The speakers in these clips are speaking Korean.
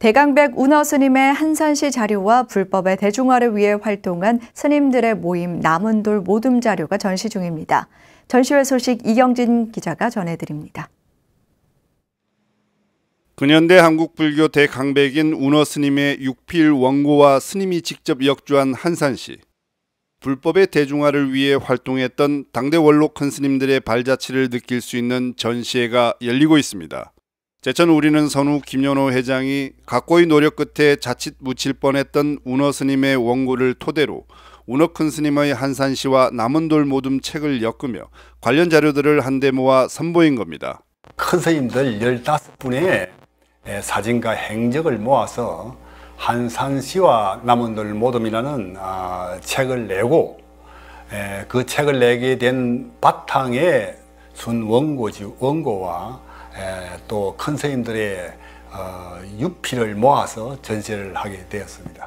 대강백 운어 스님의 한산시 자료와 불법의 대중화를 위해 활동한 스님들의 모임 남은돌 모둠 자료가 전시 중입니다. 전시회 소식 이경진 기자가 전해드립니다. 근현대 한국불교 대강백인 운어 스님의 육필 원고와 스님이 직접 역주한 한산시 불법의 대중화를 위해 활동했던 당대 원로 큰 스님들의 발자취를 느낄 수 있는 전시회가 열리고 있습니다. 제천 우리는 선후 김연호 회장이 각고의 노력 끝에 자칫 묻힐 뻔했던 운어 스님의 원고를 토대로 운어 큰 스님의 한산시와 남은 돌 모둠 책을 엮으며 관련 자료들을 한데 모아 선보인 겁니다. 큰 스님들 15분의 예, 사진과 행적을 모아서 한산시와 남은 돌 모둠이라는 아, 책을 내고 예, 그 책을 내게 된 바탕에 준 원고지 원고와 예, 또큰 스님들의 유피를 어, 모아서 전시를 하게 되었습니다.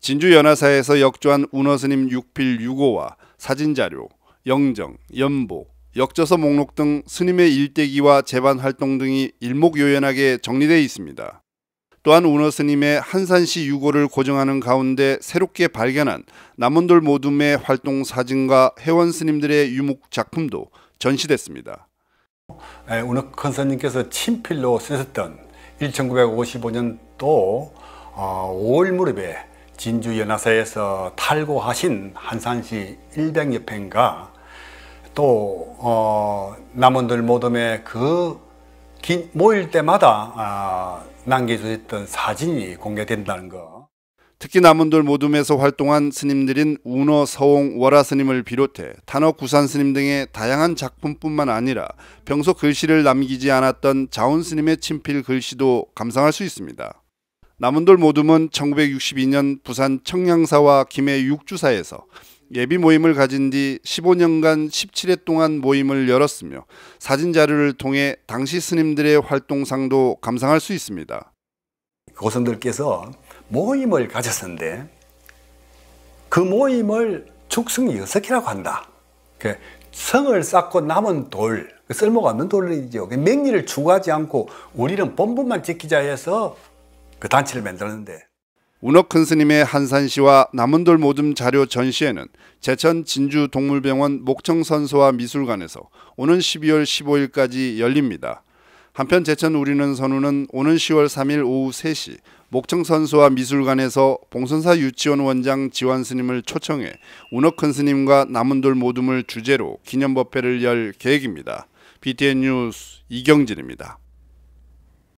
진주연화사에서 역조한 운어스님 6필 6호와 사진자료, 영정, 연보, 역저서 목록 등 스님의 일대기와 재반 활동 등이 일목요연하게 정리되어 있습니다. 또한 운어 스님의 한산시 유고를 고정하는 가운데 새롭게 발견한 남원돌 모둠의 활동 사진과 회원 스님들의 유목 작품도 전시됐습니다. 운흑컨 예, 그 선님께서 친필로 쓰셨던 1955년도 5월 어, 무렵에 진주연화사에서 탈고하신 한산시 일백여팽과 또 어, 남원들 모둠에 그 모일 때마다 아, 남겨주셨던 사진이 공개된다는 거 특히 남문돌 모둠에서 활동한 스님들인 운어, 서홍, 월화 스님을 비롯해 탄어 구산 스님 등의 다양한 작품뿐만 아니라 평소 글씨를 남기지 않았던 자원 스님의 친필 글씨도 감상할 수 있습니다. 남문돌 모둠은 1962년 부산 청량사와 김해 육주사에서 예비 모임을 가진 뒤 15년간 17회 동안 모임을 열었으며 사진 자료를 통해 당시 스님들의 활동상도 감상할 수 있습니다. 고선들께서 모임을 가졌었는데 그 모임을 축성 여석이라고 한다. 그 성을 쌓고 남은 돌, 그 쓸모가 없는 돌이죠. 명리를 추구하지 않고 우리는 본분만 지키자 해서 그 단체를 만들었는데 운옥 큰스님의 한산시와 남은 돌 모듬 자료 전시회는 제천 진주동물병원 목청선소와 미술관에서 오는 12월 15일까지 열립니다. 한편 제천 우리는 선우는 오는 10월 3일 오후 3시 목청 선수와 미술관에서 봉선사 유치원 원장 지원 스님을 초청해 운어큰 스님과 남은돌 모둠을 주제로 기념 법회를 열 계획입니다. BTN 뉴스 이경진입니다.